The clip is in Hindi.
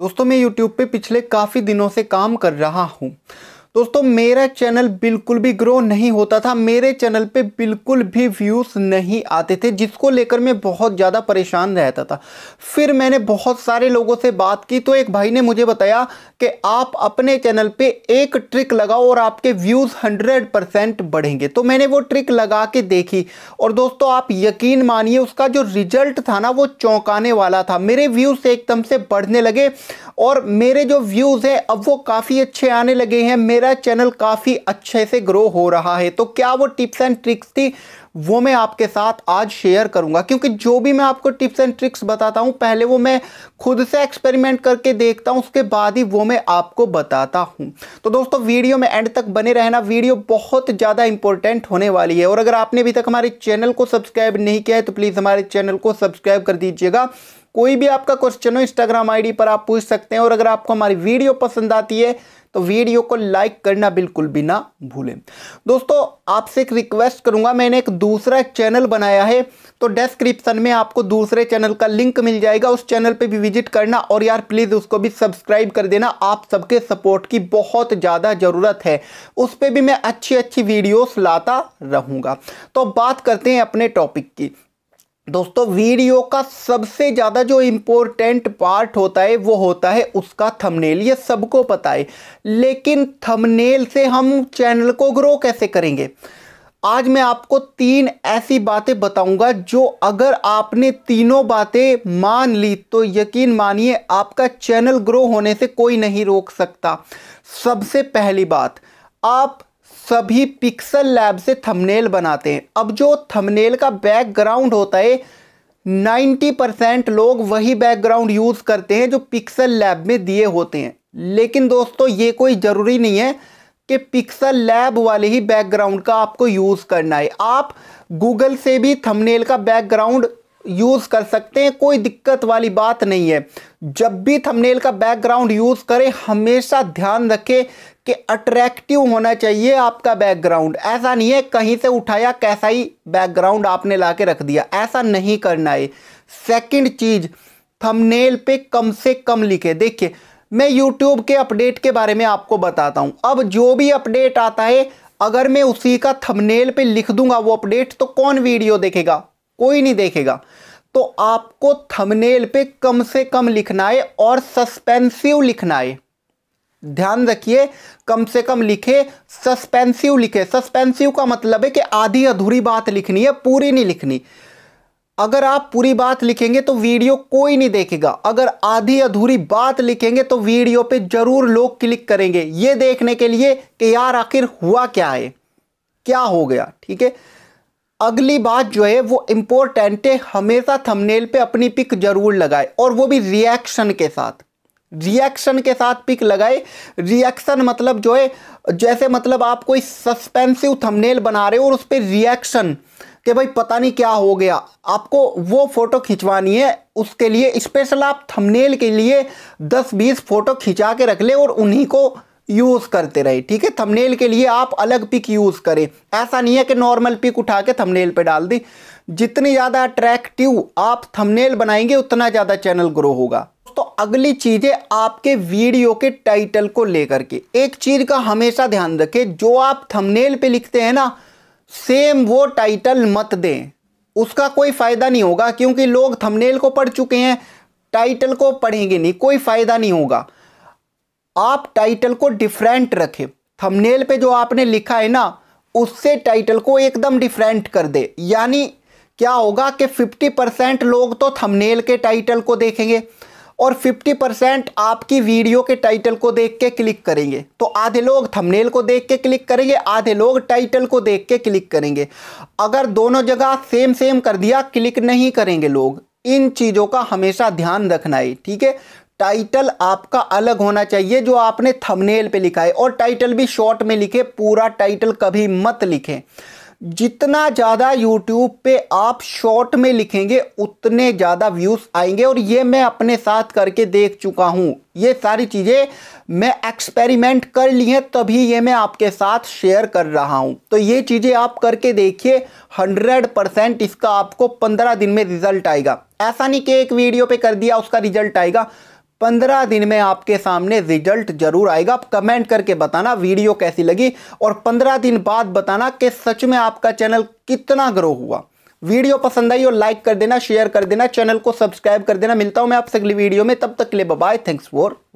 दोस्तों मैं YouTube पे पिछले काफ़ी दिनों से काम कर रहा हूँ दोस्तों मेरा चैनल बिल्कुल भी ग्रो नहीं होता था मेरे चैनल पे बिल्कुल भी व्यूज़ नहीं आते थे जिसको लेकर मैं बहुत ज़्यादा परेशान रहता था फिर मैंने बहुत सारे लोगों से बात की तो एक भाई ने मुझे बताया कि आप अपने चैनल पे एक ट्रिक लगाओ और आपके व्यूज़ हंड्रेड परसेंट बढ़ेंगे तो मैंने वो ट्रिक लगा के देखी और दोस्तों आप यकीन मानिए उसका जो रिजल्ट था ना वो चौंकाने वाला था मेरे व्यूज़ एकदम से बढ़ने लगे और मेरे जो व्यूज़ हैं अब वो काफ़ी अच्छे आने लगे हैं मेरे मेरा चैनल काफ़ी अच्छे से ग्रो हो रहा है तो क्या वो टिप्स एंड ट्रिक्स थी वो मैं आपके साथ आज शेयर करूंगा क्योंकि जो भी मैं आपको टिप्स एंड ट्रिक्स बताता हूं पहले वो मैं खुद से एक्सपेरिमेंट करके देखता हूं उसके बाद ही वो मैं आपको बताता हूं तो दोस्तों वीडियो में एंड तक बने रहना वीडियो बहुत ज़्यादा इंपॉर्टेंट होने वाली है और अगर आपने अभी तक हमारे चैनल को सब्सक्राइब नहीं किया है तो प्लीज़ हमारे चैनल को सब्सक्राइब कर दीजिएगा कोई भी आपका क्वेश्चन हो इंस्टाग्राम आईडी पर आप पूछ सकते हैं और अगर आपको हमारी वीडियो पसंद आती है तो वीडियो को लाइक करना बिल्कुल भी ना भूलें दोस्तों आपसे एक रिक्वेस्ट करूंगा मैंने एक दूसरा चैनल बनाया है तो डिस्क्रिप्शन में आपको दूसरे चैनल का लिंक मिल जाएगा उस चैनल पे भी विजिट करना और यार प्लीज़ उसको भी सब्सक्राइब कर देना आप सबके सपोर्ट की बहुत ज़्यादा ज़रूरत है उस पर भी मैं अच्छी अच्छी वीडियोस लाता रहूँगा तो बात करते हैं अपने टॉपिक की दोस्तों वीडियो का सबसे ज़्यादा जो इम्पोर्टेंट पार्ट होता है वो होता है उसका थंबनेल ये सबको पता है लेकिन थंबनेल से हम चैनल को ग्रो कैसे करेंगे आज मैं आपको तीन ऐसी बातें बताऊंगा जो अगर आपने तीनों बातें मान ली तो यकीन मानिए आपका चैनल ग्रो होने से कोई नहीं रोक सकता सबसे पहली बात आप सभी पिक्सल लैब से थंबनेल बनाते हैं अब जो थंबनेल का बैकग्राउंड होता है 90 परसेंट लोग वही बैकग्राउंड यूज़ करते हैं जो पिक्सल लैब में दिए होते हैं लेकिन दोस्तों ये कोई ज़रूरी नहीं है कि पिक्सल लैब वाले ही बैकग्राउंड का आपको यूज़ करना है आप गूगल से भी थंबनेल का बैकग्राउंड यूज़ कर सकते हैं कोई दिक्कत वाली बात नहीं है जब भी थंबनेल का बैकग्राउंड यूज़ करें हमेशा ध्यान रखें कि अट्रैक्टिव होना चाहिए आपका बैकग्राउंड ऐसा नहीं है कहीं से उठाया कैसा ही बैकग्राउंड आपने ला के रख दिया ऐसा नहीं करना है सेकंड चीज़ थंबनेल पे कम से कम लिखे देखिए मैं यूट्यूब के अपडेट के बारे में आपको बताता हूँ अब जो भी अपडेट आता है अगर मैं उसी का थंबनेल पे लिख दूंगा वो अपडेट तो कौन वीडियो देखेगा कोई नहीं देखेगा तो आपको थंबनेल पे कम से कम लिखना है और सस्पेंसिव लिखना है ध्यान रखिए कम से कम लिखे सस्पेंसिव लिखे सस्पेंसिव का मतलब है कि आधी अधूरी बात लिखनी है पूरी नहीं लिखनी अगर आप पूरी बात लिखेंगे तो वीडियो कोई नहीं देखेगा अगर आधी अधूरी बात लिखेंगे तो वीडियो पे जरूर लोग क्लिक करेंगे ये देखने के लिए कि यार आखिर हुआ क्या है क्या हो गया ठीक है अगली बात जो है वो इम्पोर्टेंट है हमेशा थंबनेल पे अपनी पिक जरूर लगाए और वो भी रिएक्शन के साथ रिएक्शन के साथ पिक लगाए रिएक्शन मतलब जो है जैसे मतलब आप कोई सस्पेंसिव थंबनेल बना रहे हो और उस पर रिएक्शन कि भाई पता नहीं क्या हो गया आपको वो फ़ोटो खिंचवानी है उसके लिए स्पेशल आप थंबनेल के लिए 10-20 फ़ोटो खिंचा के रख ले और उन्हीं को यूज़ करते रहे ठीक है थंबनेल के लिए आप अलग पिक यूज़ करें ऐसा नहीं है कि नॉर्मल पिक उठा के थंबनेल पे डाल दी जितनी ज़्यादा अट्रैक्टिव आप थंबनेल बनाएंगे उतना ज़्यादा चैनल ग्रो होगा तो अगली चीज़ है आपके वीडियो के टाइटल को लेकर के एक चीज़ का हमेशा ध्यान रखें जो आप थंबनेल पे लिखते हैं ना सेम वो टाइटल मत दें उसका कोई फ़ायदा नहीं होगा क्योंकि लोग थंबनेल को पढ़ चुके हैं टाइटल को पढ़ेंगे नहीं कोई फ़ायदा नहीं होगा आप टाइटल को डिफरेंट रखें थंबनेल पे जो आपने लिखा है ना उससे टाइटल को एकदम डिफरेंट कर दे यानी क्या होगा कि 50 परसेंट लोग तो थंबनेल के टाइटल को देखेंगे और 50 परसेंट आपकी वीडियो के टाइटल को देख के क्लिक करेंगे तो आधे लोग थंबनेल को देख के क्लिक करेंगे आधे लोग टाइटल को देख के क्लिक करेंगे अगर दोनों जगह सेम सेम कर दिया क्लिक नहीं करेंगे लोग इन चीज़ों का हमेशा ध्यान रखना है ठीक है टाइटल आपका अलग होना चाहिए जो आपने थंबनेल पे लिखा है और टाइटल भी शॉर्ट में लिखे पूरा टाइटल कभी मत लिखें जितना ज़्यादा यूट्यूब पे आप शॉर्ट में लिखेंगे उतने ज़्यादा व्यूज़ आएंगे और ये मैं अपने साथ करके देख चुका हूँ ये सारी चीज़ें मैं एक्सपेरिमेंट कर ली हैं तभी ये मैं आपके साथ शेयर कर रहा हूँ तो ये चीज़ें आप करके देखिए हंड्रेड परसेंट इसका आपको पंद्रह दिन में रिज़ल्ट आएगा ऐसा नहीं कि एक वीडियो पे कर दिया उसका रिज़ल्ट आएगा पंद्रह दिन में आपके सामने रिजल्ट जरूर आएगा आप कमेंट करके बताना वीडियो कैसी लगी और पंद्रह दिन बाद बताना कि सच में आपका चैनल कितना ग्रो हुआ वीडियो पसंद आई हो लाइक कर देना शेयर कर देना चैनल को सब्सक्राइब कर देना मिलता हूं मैं आपसे अगली वीडियो में तब तक के लिए बाय थैंक्स फॉर